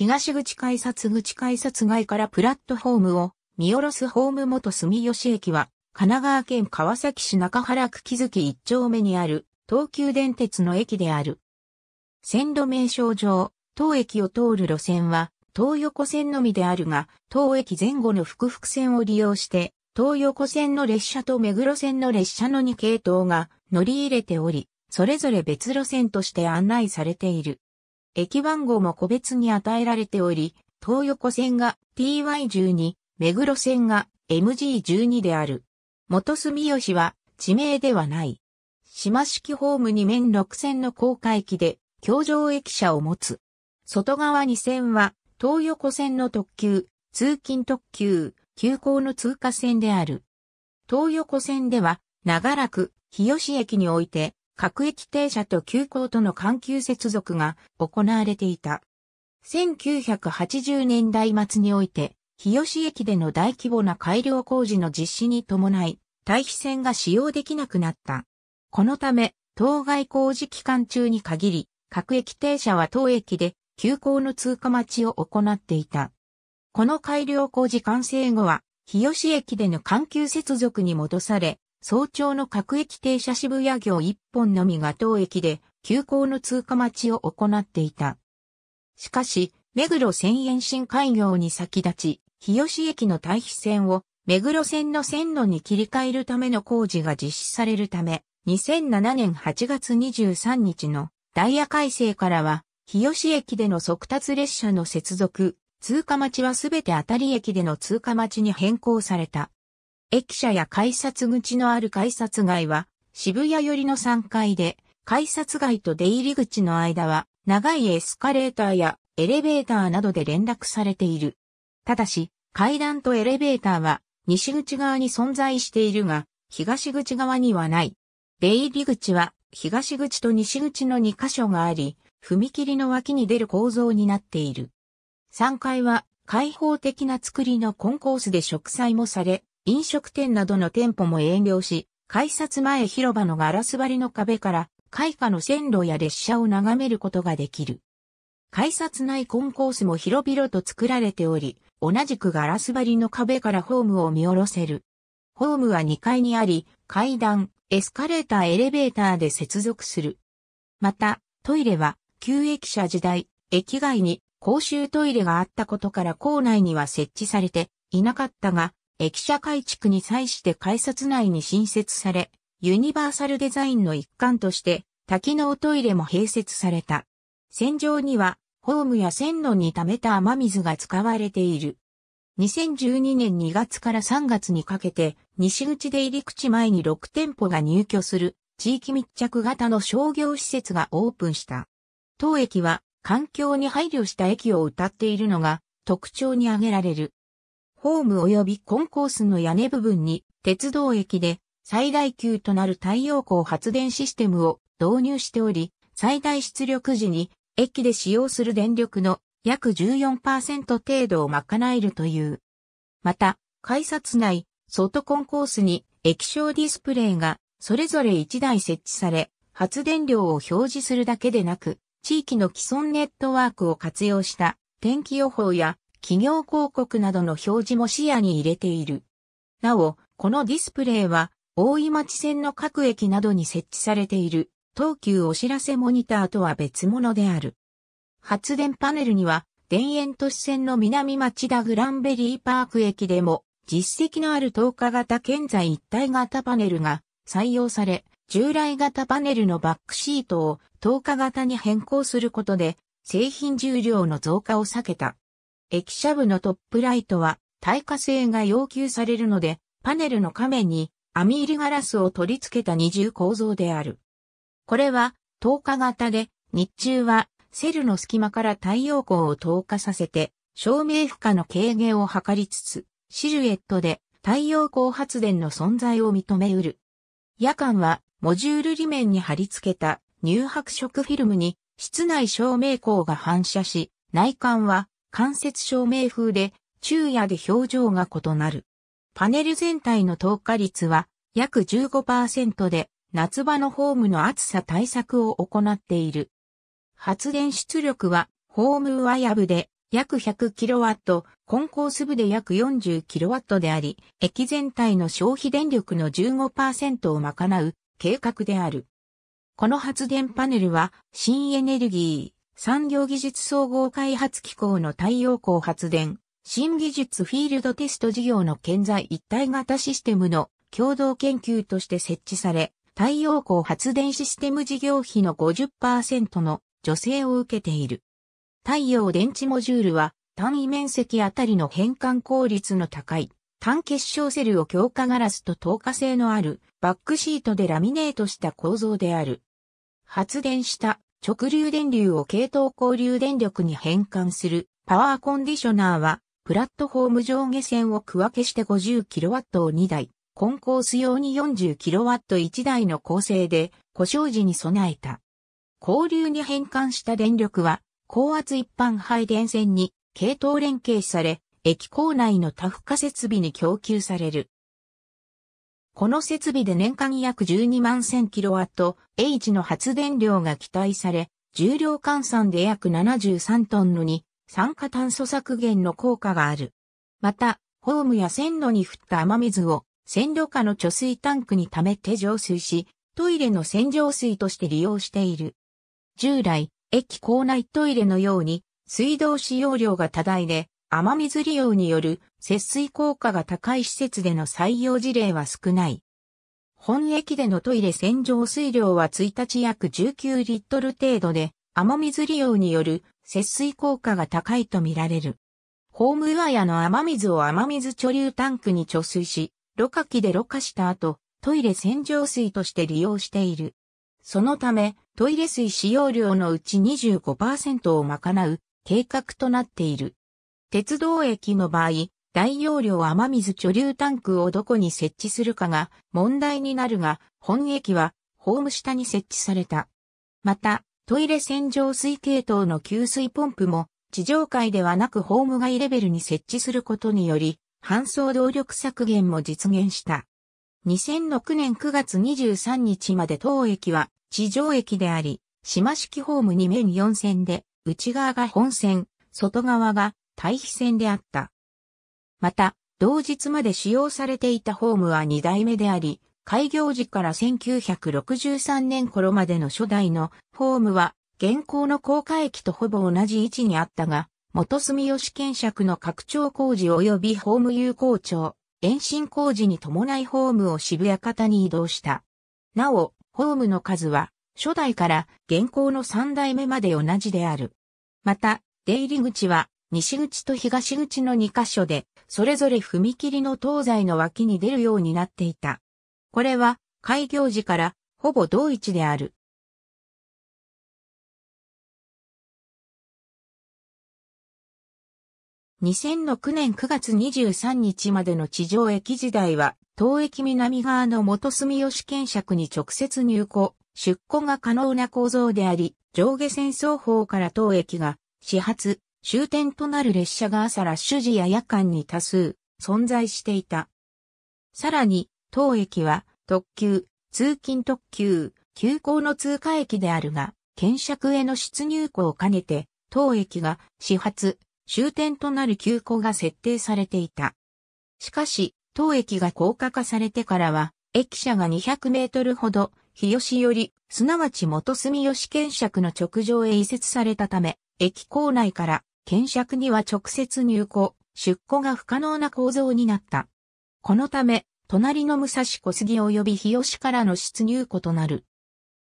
東口改札口改札外からプラットホームを見下ろすホーム元住吉駅は、神奈川県川崎市中原区木月一丁目にある東急電鉄の駅である。線路名称上、当駅を通る路線は東横線のみであるが、当駅前後の複々線を利用して、東横線の列車と目黒線の列車の2系統が乗り入れており、それぞれ別路線として案内されている。駅番号も個別に与えられており、東横線が TY12、目黒線が MG12 である。元住吉は地名ではない。島式ホーム2面6線の高架駅で、京上駅舎を持つ。外側2線は、東横線の特急、通勤特急、急行の通過線である。東横線では、長らく、日吉駅において、各駅停車と急行との緩急接続が行われていた。1980年代末において、日吉駅での大規模な改良工事の実施に伴い、退避線が使用できなくなった。このため、当該工事期間中に限り、各駅停車は当駅で急行の通過待ちを行っていた。この改良工事完成後は、日吉駅での緩急接続に戻され、早朝の各駅停車渋谷行一本のみが当駅で急行の通過待ちを行っていた。しかし、目黒線延伸開業に先立ち、日吉駅の対比線を目黒線の線路に切り替えるための工事が実施されるため、2007年8月23日のダイヤ改正からは、日吉駅での速達列車の接続、通過待ちはすべて当たり駅での通過待ちに変更された。駅舎や改札口のある改札街は渋谷寄りの3階で、改札街と出入り口の間は長いエスカレーターやエレベーターなどで連絡されている。ただし、階段とエレベーターは西口側に存在しているが、東口側にはない。出入り口は東口と西口の2箇所があり、踏切の脇に出る構造になっている。3階は開放的な作りのコンコースで植栽もされ、飲食店などの店舗も営業し、改札前広場のガラス張りの壁から、開花の線路や列車を眺めることができる。改札内コンコースも広々と作られており、同じくガラス張りの壁からホームを見下ろせる。ホームは2階にあり、階段、エスカレーター、エレベーターで接続する。また、トイレは、旧駅舎時代、駅外に公衆トイレがあったことから校内には設置されていなかったが、駅舎改築に際して改札内に新設され、ユニバーサルデザインの一環として多機能トイレも併設された。線上にはホームや線路に溜めた雨水が使われている。2012年2月から3月にかけて西口で入り口前に6店舗が入居する地域密着型の商業施設がオープンした。当駅は環境に配慮した駅を謳っているのが特徴に挙げられる。ホーム及びコンコースの屋根部分に鉄道駅で最大級となる太陽光発電システムを導入しており、最大出力時に駅で使用する電力の約14%程度を賄えるという。また、改札内、外コンコースに液晶ディスプレイがそれぞれ1台設置され、発電量を表示するだけでなく、地域の既存ネットワークを活用した天気予報や企業広告などの表示も視野に入れている。なお、このディスプレイは、大井町線の各駅などに設置されている、東急お知らせモニターとは別物である。発電パネルには、田園都市線の南町田グランベリーパーク駅でも、実績のある透過型現在一体型パネルが採用され、従来型パネルのバックシートを透過型に変更することで、製品重量の増加を避けた。駅舎部のトップライトは耐火性が要求されるので、パネルの面に網入りガラスを取り付けた二重構造である。これは透過型で、日中はセルの隙間から太陽光を透過させて、照明負荷の軽減を図りつつ、シルエットで太陽光発電の存在を認めうる。夜間はモジュール裏面に貼り付けた乳白色フィルムに室内照明光が反射し、内観は間接照明風で、昼夜で表情が異なる。パネル全体の透過率は約15%で、夏場のホームの暑さ対策を行っている。発電出力は、ホームワヤ部で約 100kW、コンコース部で約 40kW であり、駅全体の消費電力の15%を賄う計画である。この発電パネルは新エネルギー、産業技術総合開発機構の太陽光発電、新技術フィールドテスト事業の建在一体型システムの共同研究として設置され、太陽光発電システム事業費の50%の助成を受けている。太陽電池モジュールは単位面積あたりの変換効率の高い単結晶セルを強化ガラスと透過性のあるバックシートでラミネートした構造である。発電した直流電流を系統交流電力に変換するパワーコンディショナーは、プラットフォーム上下線を区分けして 50kW を2台、コンコース用に 40kW1 台の構成で、故障時に備えた。交流に変換した電力は、高圧一般配電線に系統連携され、駅構内の多負荷設備に供給される。この設備で年間約12万 1000kWh の発電量が期待され、重量換算で約73トンのに酸化炭素削減の効果がある。また、ホームや線路に降った雨水を線路下の貯水タンクに溜めて浄水し、トイレの洗浄水として利用している。従来、駅構内トイレのように水道使用量が多大で、雨水利用による節水効果が高い施設での採用事例は少ない。本駅でのトイレ洗浄水量は1日約19リットル程度で、雨水利用による節水効果が高いとみられる。ホーム岩屋の雨水を雨水貯留タンクに貯水し、ろ過器でろ過した後、トイレ洗浄水として利用している。そのため、トイレ水使用量のうち25%を賄う計画となっている。鉄道駅の場合、大容量雨水貯留タンクをどこに設置するかが問題になるが、本駅はホーム下に設置された。また、トイレ洗浄水系統の給水ポンプも地上階ではなくホーム外レベルに設置することにより、搬送動力削減も実現した。2006年9月23日まで当駅は地上駅であり、島式ホームに面4線で、内側が本線、外側が対比線であった。また、同日まで使用されていたホームは2代目であり、開業時から1963年頃までの初代のホームは、現行の高架駅とほぼ同じ位置にあったが、元住吉建釈の拡張工事及びホーム有効庁、延伸工事に伴いホームを渋谷方に移動した。なお、ホームの数は、初代から現行の3代目まで同じである。また、出入り口は、西口と東口の2箇所で、それぞれ踏切の東西の脇に出るようになっていた。これは、開業時から、ほぼ同一である。2006年9月23日までの地上駅時代は、東駅南側の元住吉検尺に直接入庫、出庫が可能な構造であり、上下線双方から東駅が、始発、終点となる列車が朝ラッシュ時や夜間に多数存在していた。さらに、当駅は特急、通勤特急、急行の通過駅であるが、検釈への出入庫を兼ねて、当駅が始発、終点となる急行が設定されていた。しかし、当駅が高架化されてからは、駅舎が200メートルほど、日吉より、すなわち元住吉検釈の直上へ移設されたため、駅構内から検釈には直接入庫、出庫が不可能な構造になった。このため、隣の武蔵小杉及び日吉からの出入庫となる。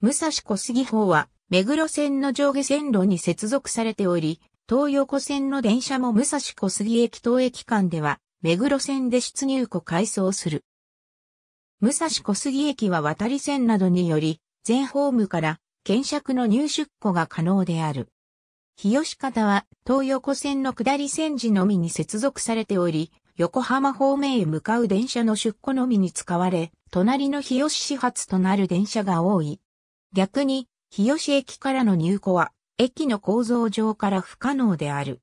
武蔵小杉方は、目黒線の上下線路に接続されており、東横線の電車も武蔵小杉駅東駅間では、目黒線で出入庫改装する。武蔵小杉駅は渡り線などにより、全ホームから、検釈の入出庫が可能である。日吉方は東横線の下り線時のみに接続されており、横浜方面へ向かう電車の出庫のみに使われ、隣の日吉始発となる電車が多い。逆に、日吉駅からの入庫は、駅の構造上から不可能である。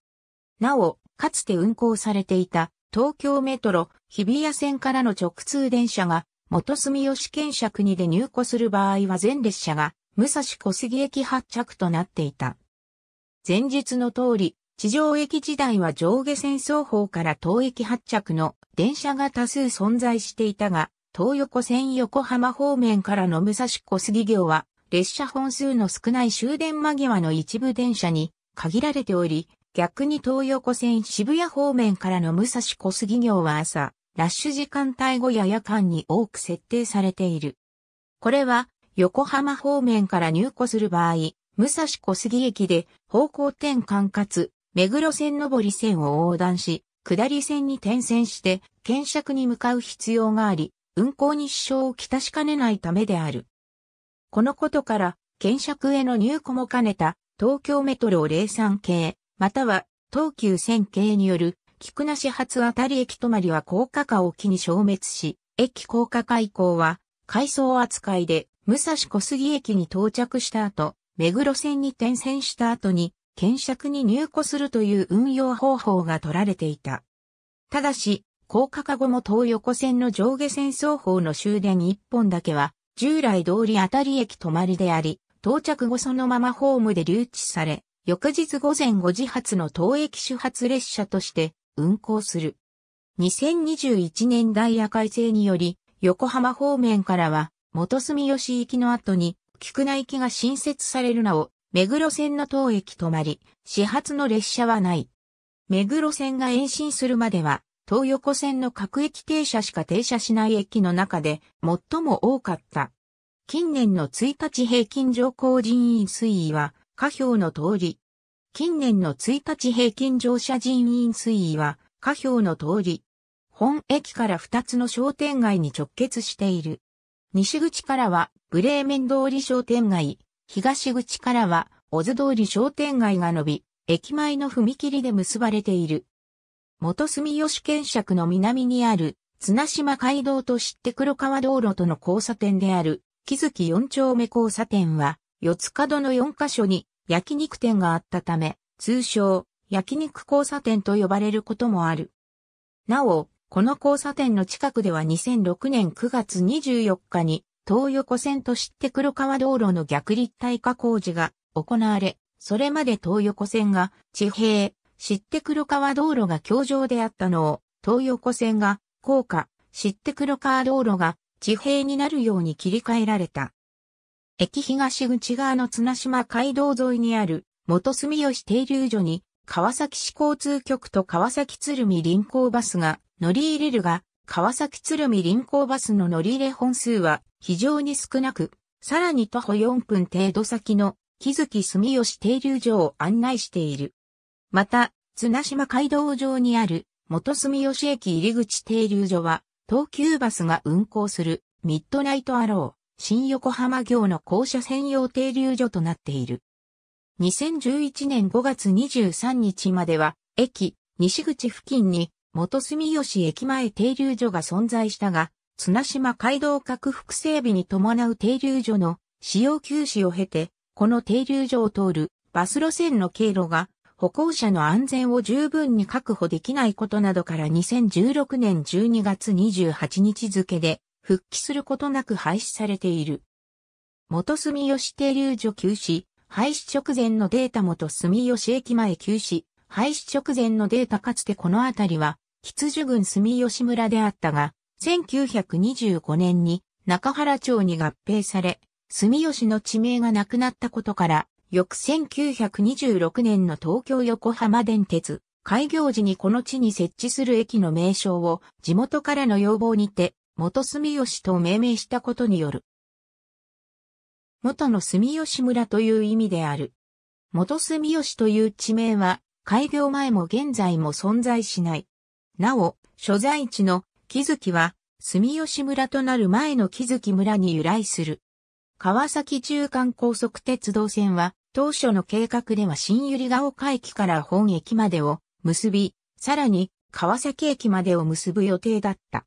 なお、かつて運行されていた東京メトロ日比谷線からの直通電車が元住吉検社国で入庫する場合は全列車が武蔵小杉駅発着となっていた。前述の通り、地上駅時代は上下線双方から当駅発着の電車が多数存在していたが、東横線横浜方面からの武蔵小杉行は、列車本数の少ない終電間際の一部電車に限られており、逆に東横線渋谷方面からの武蔵小杉行は朝、ラッシュ時間帯後や夜間に多く設定されている。これは、横浜方面から入庫する場合、武蔵小杉駅で方向転換かつ、目黒線上り線を横断し、下り線に転線して、検釈に向かう必要があり、運行に支障をきたしかねないためである。このことから、検釈への入庫も兼ねた、東京メトロ03系、または、東急線系による、菊名始発あたり駅止まりは高架化を機に消滅し、駅高架化以降は、改装扱いで、武蔵小杉駅に到着した後、目黒線に転線した後に、検索に入庫するという運用方法が取られていた。ただし、高架化後も東横線の上下線双方の終電1本だけは、従来通り当たり駅止まりであり、到着後そのままホームで留置され、翌日午前5時発の東駅主発列車として運行する。2021年ダイヤ改正により、横浜方面からは、元住吉行きの後に、菊名駅が新設されるなお、目黒線の当駅止まり、始発の列車はない。目黒線が延伸するまでは、東横線の各駅停車しか停車しない駅の中で最も多かった。近年の1日平均乗降人員推移は、下表の通り。近年の1日平均乗車人員推移は、下表の通り。本駅から2つの商店街に直結している。西口からはブレーメン通り商店街、東口からはオズ通り商店街が伸び、駅前の踏切で結ばれている。元住吉検釈の南にある綱島街道と知って黒川道路との交差点である木月四丁目交差点は四つ角の四箇所に焼肉店があったため、通称焼肉交差点と呼ばれることもある。なお、この交差点の近くでは2006年9月24日に、東横線と知って黒川道路の逆立体化工事が行われ、それまで東横線が地平、知って黒川道路が橋上であったのを、東横線が高架、知って黒川道路が地平になるように切り替えられた。駅東口側の綱島街道沿いにある元住吉停留所に川崎市交通局と川崎鶴見臨港バスが乗り入れるが、川崎鶴見臨港バスの乗り入れ本数は非常に少なく、さらに徒歩4分程度先の木月住吉停留所を案内している。また、綱島街道上にある元住吉駅入口停留所は、東急バスが運行するミッドナイトアロー、新横浜行の校舎専用停留所となっている。2011年5月23日までは、駅、西口付近に、元住吉駅前停留所が存在したが、綱島街道拡幅整備に伴う停留所の使用休止を経て、この停留所を通るバス路線の経路が歩行者の安全を十分に確保できないことなどから2016年12月28日付で復帰することなく廃止されている。元住吉停留所休止、廃止直前のデータ元住吉駅前休止、廃止直前のデータかつてこの辺りは、羊群郡住吉村であったが、1925年に中原町に合併され、住吉の地名がなくなったことから、翌1926年の東京横浜電鉄、開業時にこの地に設置する駅の名称を地元からの要望にて、元住吉と命名したことによる。元の住吉村という意味である。元住吉という地名は、開業前も現在も存在しない。なお、所在地の木月は、住吉村となる前の木月村に由来する。川崎中間高速鉄道線は、当初の計画では新百合ヶ丘駅から本駅までを結び、さらに川崎駅までを結ぶ予定だった。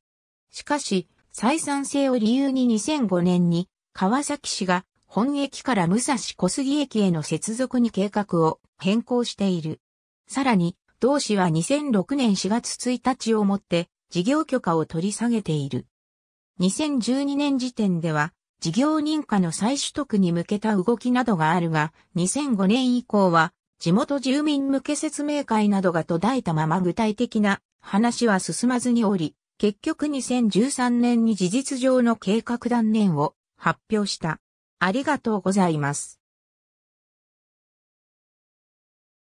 しかし、採算性を理由に2005年に川崎市が本駅から武蔵小杉駅への接続に計画を変更している。さらに、同市は2006年4月1日をもって事業許可を取り下げている。2012年時点では、事業認可の再取得に向けた動きなどがあるが、2005年以降は、地元住民向け説明会などが途絶えたまま具体的な話は進まずにおり、結局2013年に事実上の計画断念を発表した。ありがとうございます。